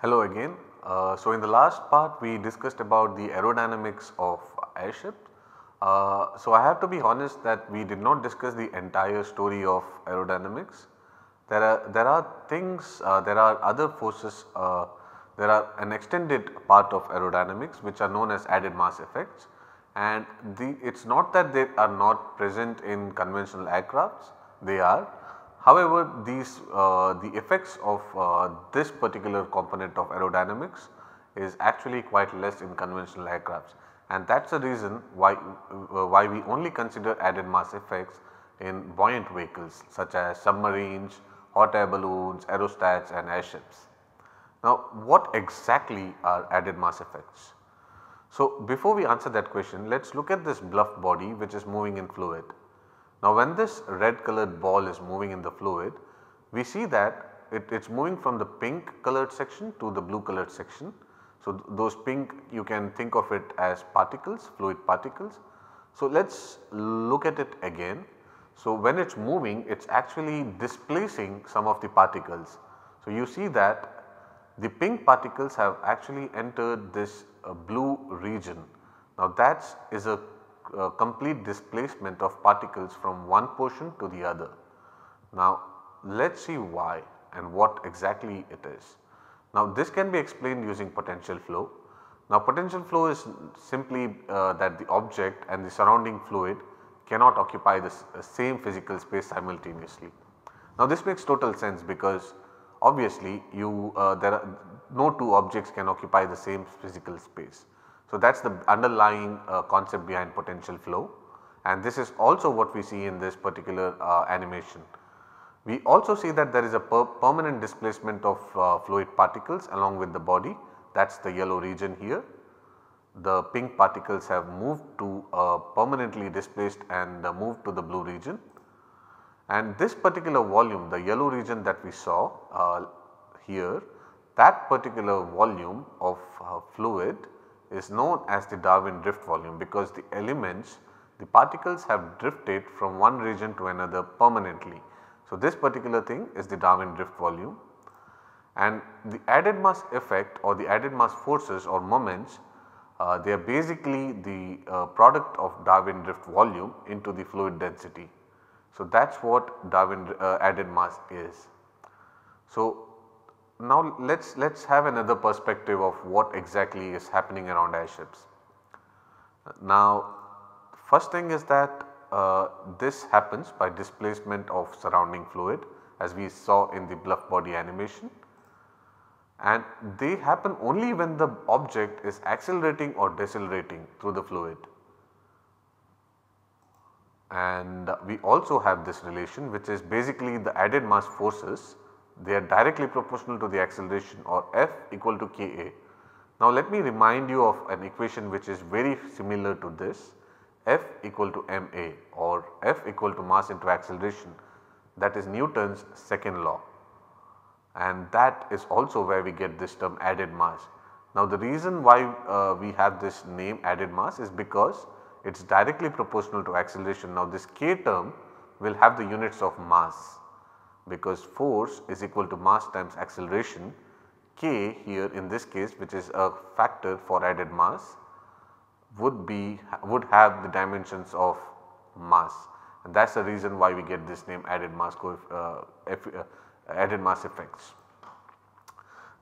Hello again. Uh, so in the last part we discussed about the aerodynamics of airships. Uh, so I have to be honest that we did not discuss the entire story of aerodynamics. There are, there are things, uh, there are other forces, uh, there are an extended part of aerodynamics which are known as added mass effects and the, it is not that they are not present in conventional aircrafts, they are. However, these uh, the effects of uh, this particular component of aerodynamics is actually quite less in conventional aircrafts and that is the reason why, uh, why we only consider added mass effects in buoyant vehicles such as submarines, hot air balloons, aerostats and airships. Now what exactly are added mass effects? So before we answer that question, let us look at this bluff body which is moving in fluid. Now when this red colored ball is moving in the fluid, we see that it is moving from the pink colored section to the blue colored section. So th those pink you can think of it as particles, fluid particles. So let us look at it again. So, when it is moving it is actually displacing some of the particles. So, you see that the pink particles have actually entered this uh, blue region. Now, that is a uh, complete displacement of particles from one portion to the other. Now, let us see why and what exactly it is. Now, this can be explained using potential flow. Now, potential flow is simply uh, that the object and the surrounding fluid cannot occupy the same physical space simultaneously. Now this makes total sense because obviously you uh, there are no two objects can occupy the same physical space. So that is the underlying uh, concept behind potential flow and this is also what we see in this particular uh, animation. We also see that there is a per permanent displacement of uh, fluid particles along with the body that is the yellow region here the pink particles have moved to permanently displaced and moved to the blue region. And this particular volume the yellow region that we saw uh, here that particular volume of uh, fluid is known as the Darwin drift volume because the elements the particles have drifted from one region to another permanently. So, this particular thing is the Darwin drift volume and the added mass effect or the added mass forces or moments uh, they are basically the uh, product of Darwin drift volume into the fluid density. So that is what Darwin uh, added mass is. So now let us let us have another perspective of what exactly is happening around airships. Now first thing is that uh, this happens by displacement of surrounding fluid as we saw in the bluff body animation and they happen only when the object is accelerating or decelerating through the fluid. And we also have this relation which is basically the added mass forces they are directly proportional to the acceleration or F equal to Ka. Now let me remind you of an equation which is very similar to this F equal to ma or F equal to mass into acceleration that is Newton's second law and that is also where we get this term added mass. Now the reason why uh, we have this name added mass is because it is directly proportional to acceleration. Now this k term will have the units of mass because force is equal to mass times acceleration k here in this case which is a factor for added mass would be would have the dimensions of mass and that is the reason why we get this name added mass uh, uh added mass effects.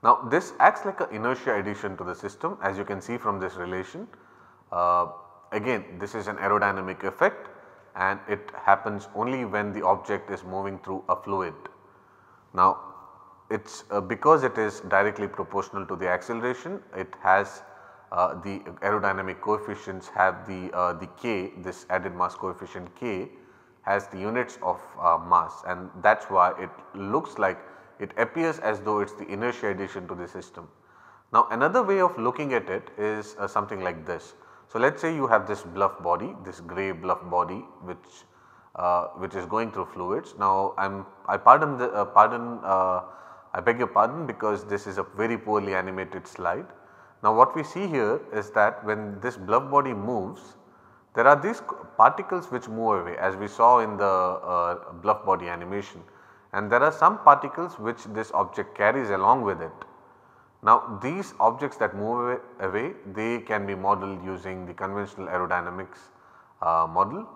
Now this acts like an inertia addition to the system as you can see from this relation. Uh, again this is an aerodynamic effect and it happens only when the object is moving through a fluid. Now it is uh, because it is directly proportional to the acceleration it has uh, the aerodynamic coefficients have the, uh, the k this added mass coefficient k has the units of uh, mass and that is why it looks like it appears as though it is the inertia addition to the system. Now another way of looking at it is uh, something like this. So let us say you have this bluff body, this grey bluff body which uh, which is going through fluids. Now I'm I pardon the uh, pardon uh, I beg your pardon because this is a very poorly animated slide. Now what we see here is that when this bluff body moves there are these particles which move away as we saw in the uh, bluff body animation and there are some particles which this object carries along with it. Now these objects that move away they can be modeled using the conventional aerodynamics uh, model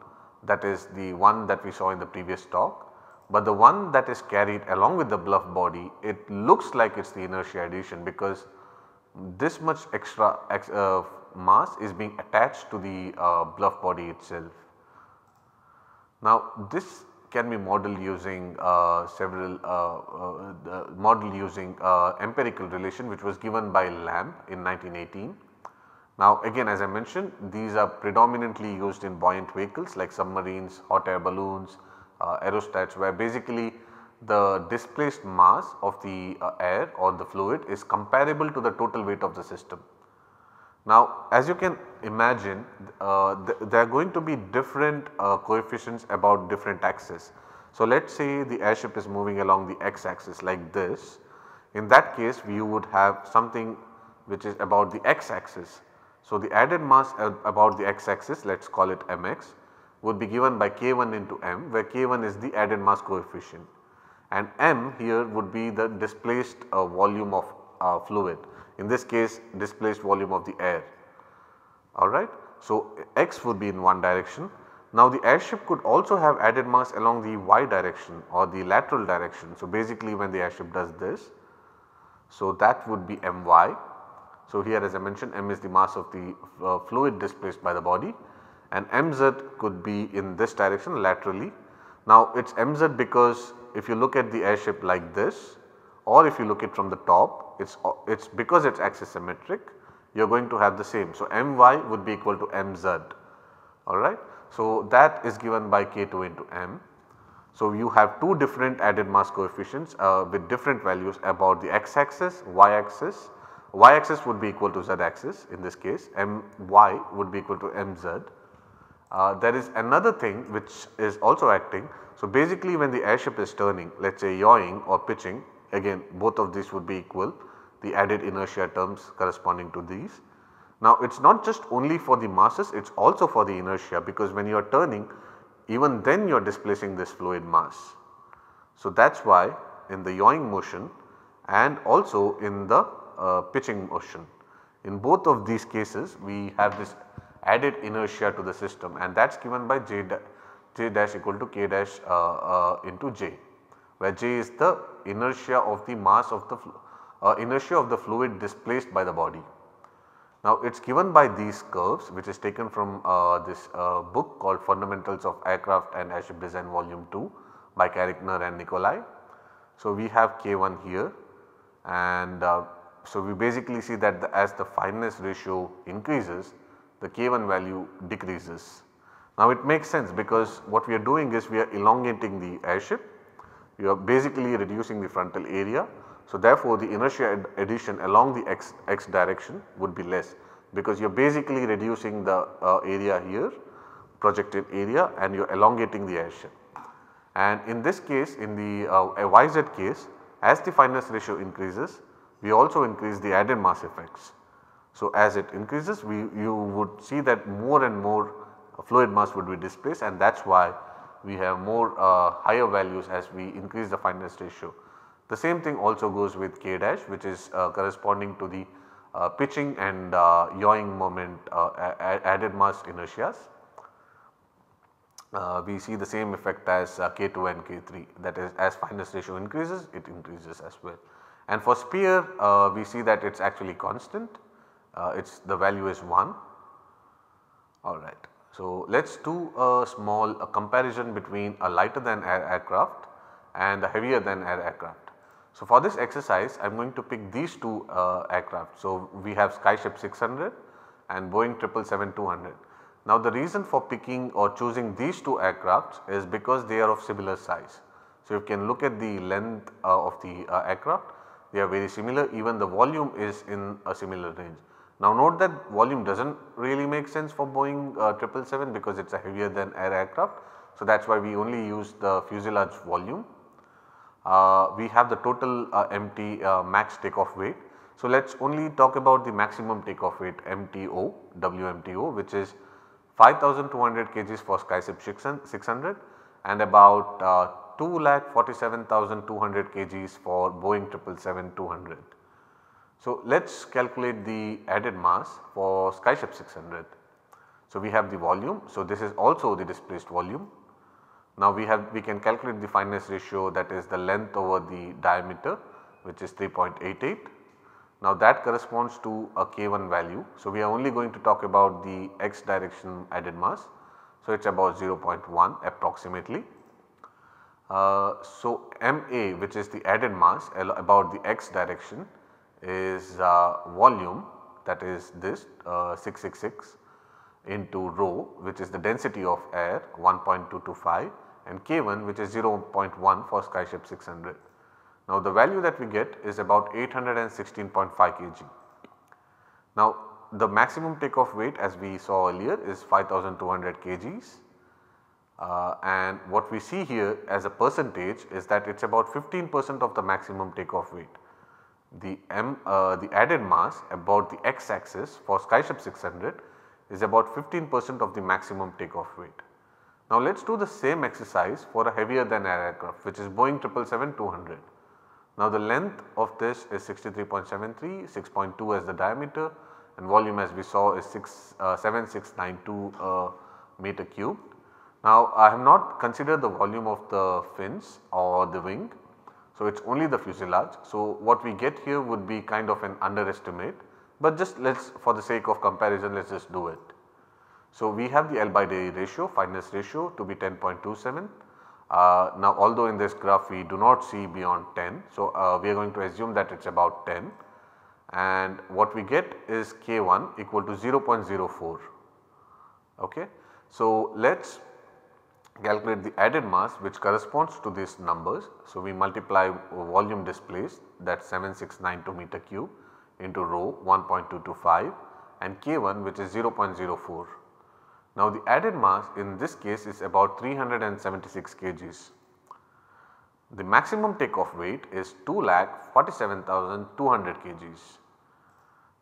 that is the one that we saw in the previous talk. But the one that is carried along with the bluff body it looks like it is the inertia addition because this much extra ex, uh, mass is being attached to the uh, bluff body itself. Now this can be modeled using uh, several uh, uh, uh model using uh, empirical relation which was given by Lamb in 1918. Now again as I mentioned these are predominantly used in buoyant vehicles like submarines, hot air balloons, aerostats where basically the displaced mass of the air or the fluid is comparable to the total weight of the system. Now as you can imagine uh, th there are going to be different uh, coefficients about different axes. So let us say the airship is moving along the x axis like this. In that case you would have something which is about the x axis. So the added mass about the x axis let us call it mx would be given by k1 into m where k1 is the added mass coefficient and m here would be the displaced uh, volume of uh, fluid in this case displaced volume of the air alright. So, x would be in one direction. Now, the airship could also have added mass along the y direction or the lateral direction. So, basically when the airship does this, so that would be my. So, here as I mentioned m is the mass of the uh, fluid displaced by the body and mz could be in this direction laterally. Now, it is mz because if you look at the airship like this, or if you look it from the top it is it's because it is axisymmetric you are going to have the same. So, my would be equal to mz alright. So, that is given by k2 into m. So, you have two different added mass coefficients uh, with different values about the x axis, y axis. y axis would be equal to z axis in this case my would be equal to mz. Uh, there is another thing which is also acting. So, basically when the airship is turning let us say yawing or pitching again both of these would be equal the added inertia terms corresponding to these. Now it is not just only for the masses it is also for the inertia because when you are turning even then you are displacing this fluid mass. So that is why in the yawing motion and also in the uh, pitching motion in both of these cases we have this added inertia to the system and that is given by j, j dash equal to k dash uh, uh, into j where J is the inertia of the mass of the uh, inertia of the fluid displaced by the body. Now it is given by these curves which is taken from uh, this uh, book called Fundamentals of Aircraft and Airship Design Volume 2 by Karikner and Nikolai. So we have K1 here and uh, so we basically see that the, as the fineness ratio increases the K1 value decreases. Now it makes sense because what we are doing is we are elongating the airship you are basically reducing the frontal area. So therefore, the inertia addition along the x, x direction would be less because you are basically reducing the uh, area here projected area and you are elongating the air And in this case in the uh, YZ case as the fineness ratio increases we also increase the added mass effects. So as it increases we you would see that more and more fluid mass would be displaced and that is why we have more uh, higher values as we increase the fineness ratio. The same thing also goes with K dash which is uh, corresponding to the uh, pitching and uh, yawing moment uh, added mass inertias. Uh, we see the same effect as K2 and K3 that is as fineness ratio increases it increases as well. And for spear we see that it is actually constant it is the value is 1 alright. So, let us do a small a comparison between a lighter than air aircraft and a heavier than air aircraft. So, for this exercise I am going to pick these two uh, aircraft. So, we have Skyship 600 and Boeing 777-200. Now, the reason for picking or choosing these two aircraft is because they are of similar size. So, you can look at the length uh, of the uh, aircraft they are very similar even the volume is in a similar range. Now note that volume does not really make sense for Boeing uh, 777 because it is a heavier than air aircraft. So that is why we only use the fuselage volume. Uh, we have the total uh, empty uh, max takeoff weight. So let us only talk about the maximum takeoff weight MTO, WMTO which is 5200 kgs for SkyShip 600 and about uh, 2,47,200 kgs for Boeing 777-200. So, let us calculate the added mass for Skyship 600. So, we have the volume. So, this is also the displaced volume. Now, we have we can calculate the fineness ratio that is the length over the diameter which is 3.88. Now, that corresponds to a K1 value. So, we are only going to talk about the x direction added mass. So, it is about 0.1 approximately. Uh, so, MA which is the added mass about the x direction is uh, volume that is this 666 uh, into rho which is the density of air 1.225 and K1 which is 0.1 for Skyship 600. Now the value that we get is about 816.5 kg. Now the maximum takeoff weight as we saw earlier is 5200 kgs uh, and what we see here as a percentage is that it is about 15 percent of the maximum takeoff weight the m uh, the added mass about the x axis for Skyship 600 is about 15 percent of the maximum takeoff weight. Now let us do the same exercise for a heavier than air aircraft which is Boeing 777-200. Now the length of this is 63.73, 6.2 as the diameter and volume as we saw is 6, uh, 7692 uh, meter cubed. Now I have not considered the volume of the fins or the wing so, it is only the fuselage. So, what we get here would be kind of an underestimate, but just let us for the sake of comparison let us just do it. So, we have the L by D ratio fineness ratio to be 10.27. Uh, now, although in this graph we do not see beyond 10. So, uh, we are going to assume that it is about 10 and what we get is K1 equal to 0.04. Okay. So, let us calculate the added mass which corresponds to these numbers. So, we multiply volume displaced that 7692 meter cube into rho 1.225 and K1 which is 0.04. Now, the added mass in this case is about 376 kgs. The maximum takeoff weight is 2,47,200 kgs.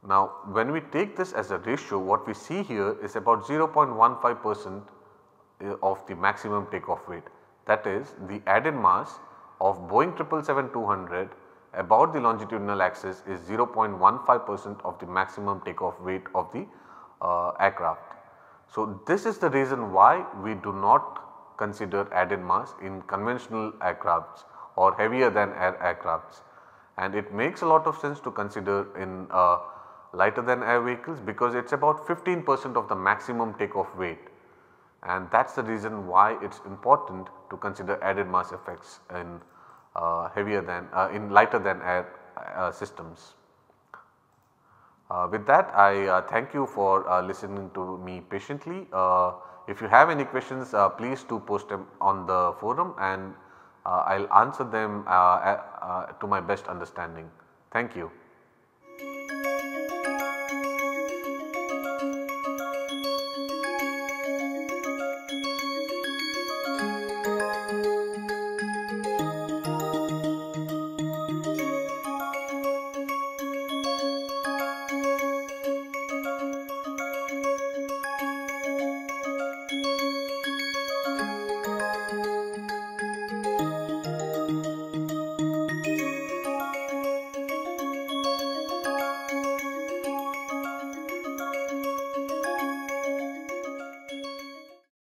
Now, when we take this as a ratio what we see here is about 0.15 percent of the maximum takeoff weight that is the added mass of Boeing 777-200 about the longitudinal axis is 0.15 percent of the maximum takeoff weight of the uh, aircraft. So, this is the reason why we do not consider added mass in conventional aircrafts or heavier than air aircrafts and it makes a lot of sense to consider in uh, lighter than air vehicles because it is about 15 percent of the maximum takeoff weight and that is the reason why it is important to consider added mass effects in uh, heavier than uh, in lighter than air uh, systems. Uh, with that I uh, thank you for uh, listening to me patiently. if you have any questions please do post them on the forum and I will answer them to my best understanding. Thank you.